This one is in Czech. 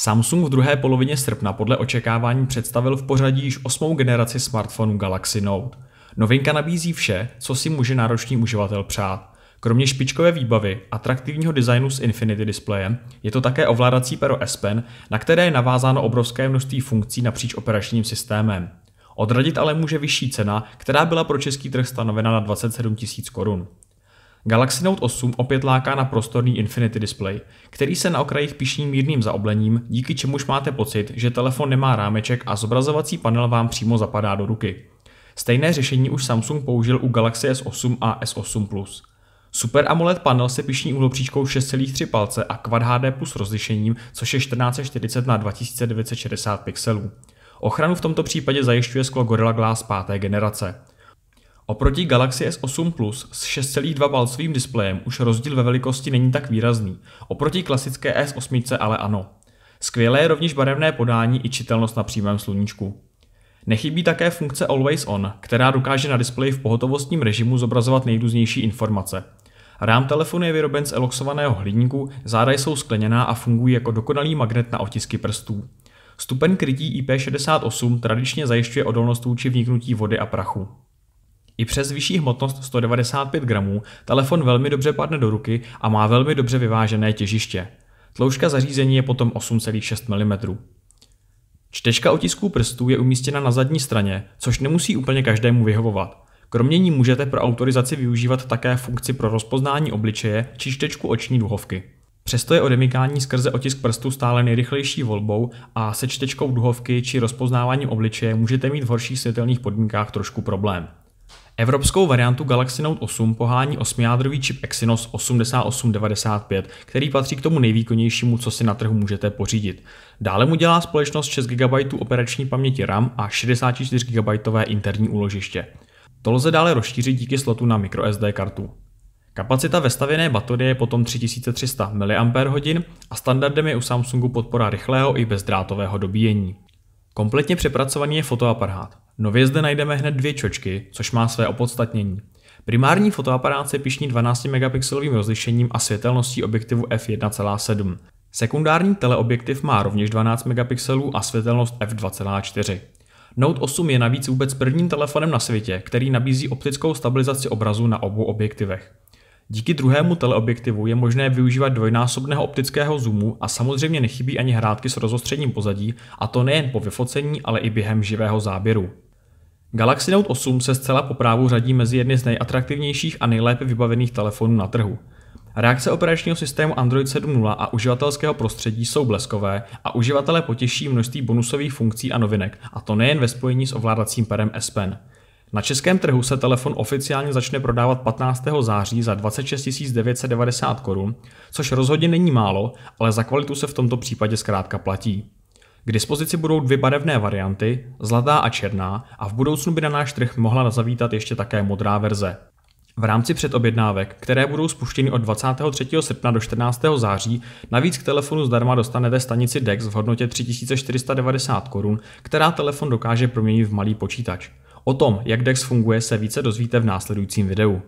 Samsung v druhé polovině srpna podle očekávání představil v pořadí již osmou generaci smartphonu Galaxy Note. Novinka nabízí vše, co si může náročný uživatel přát. Kromě špičkové výbavy, atraktivního designu s Infinity displejem, je to také ovládací pero S Pen, na které je navázáno obrovské množství funkcí napříč operačním systémem. Odradit ale může vyšší cena, která byla pro český trh stanovena na 27 000 korun. Galaxy Note 8 opět láká na prostorný Infinity Display, který se na okrajích pišní mírným zaoblením, díky čemuž máte pocit, že telefon nemá rámeček a zobrazovací panel vám přímo zapadá do ruky. Stejné řešení už Samsung použil u Galaxy S8 a S8 Plus. Super AMOLED panel se pišní úhlopříčkou 6,3 palce a Quad HD plus rozlišením, což je 1440 na 2960 pixelů. Ochranu v tomto případě zajišťuje sklo Gorilla Glass 5. generace. Oproti Galaxy S8 Plus s 6,2 palcovým displejem už rozdíl ve velikosti není tak výrazný, oproti klasické S8 ale ano. Skvělé je rovněž barevné podání i čitelnost na přímém sluníčku. Nechybí také funkce Always On, která dokáže na displeji v pohotovostním režimu zobrazovat nejrůznější informace. Rám telefonu je vyroben z eloxovaného hliníku, záda jsou skleněná a fungují jako dokonalý magnet na otisky prstů. Stupen krytí IP68 tradičně zajišťuje odolnost vůči vniknutí vody a prachu. I přes vyšší hmotnost 195 gramů telefon velmi dobře padne do ruky a má velmi dobře vyvážené těžiště. Tloušťka zařízení je potom 8,6 mm. Čtečka otisků prstů je umístěna na zadní straně, což nemusí úplně každému vyhovovat. Kromě ní můžete pro autorizaci využívat také funkci pro rozpoznání obličeje či čtečku oční duhovky. Přesto je odemykání skrze otisk prstů stále nejrychlejší volbou a se čtečkou duhovky či rozpoznáváním obličeje můžete mít v horších světelných podmínkách trošku problém. Evropskou variantu Galaxy Note 8 pohání osmiádrový čip Exynos 8895, který patří k tomu nejvýkonnějšímu, co si na trhu můžete pořídit. Dále mu dělá společnost 6 GB operační paměti RAM a 64 GB interní úložiště. To lze dále rozšířit díky slotu na microSD kartu. Kapacita vestavěné baterie je potom 3300 mAh a standardem je u Samsungu podpora rychlého i bezdrátového dobíjení. Kompletně přepracovaný je fotoaparát. Nově zde najdeme hned dvě čočky, což má své opodstatnění. Primární fotoaparát se pišní 12 megapixelovým rozlišením a světelností objektivu f1,7. Sekundární teleobjektiv má rovněž 12 megapixelů a světelnost f2,4. Note 8 je navíc vůbec prvním telefonem na světě, který nabízí optickou stabilizaci obrazu na obou objektivech. Díky druhému teleobjektivu je možné využívat dvojnásobného optického zoomu a samozřejmě nechybí ani hrátky s rozostřením pozadí, a to nejen po vyfocení, ale i během živého záběru. Galaxy Note 8 se zcela po právu řadí mezi jedny z nejatraktivnějších a nejlépe vybavených telefonů na trhu. Reakce operačního systému Android 7.0 a uživatelského prostředí jsou bleskové a uživatelé potěší množství bonusových funkcí a novinek, a to nejen ve spojení s ovládacím perem S Pen. Na českém trhu se telefon oficiálně začne prodávat 15. září za 26 990 korun, což rozhodně není málo, ale za kvalitu se v tomto případě zkrátka platí. K dispozici budou dvě barevné varianty, zlatá a černá, a v budoucnu by na náš trh mohla zavítat ještě také modrá verze. V rámci předobjednávek, které budou spuštěny od 23. srpna do 14. září, navíc k telefonu zdarma dostanete stanici DEX v hodnotě 3490 korun, která telefon dokáže proměnit v malý počítač. O tom, jak DEX funguje, se více dozvíte v následujícím videu.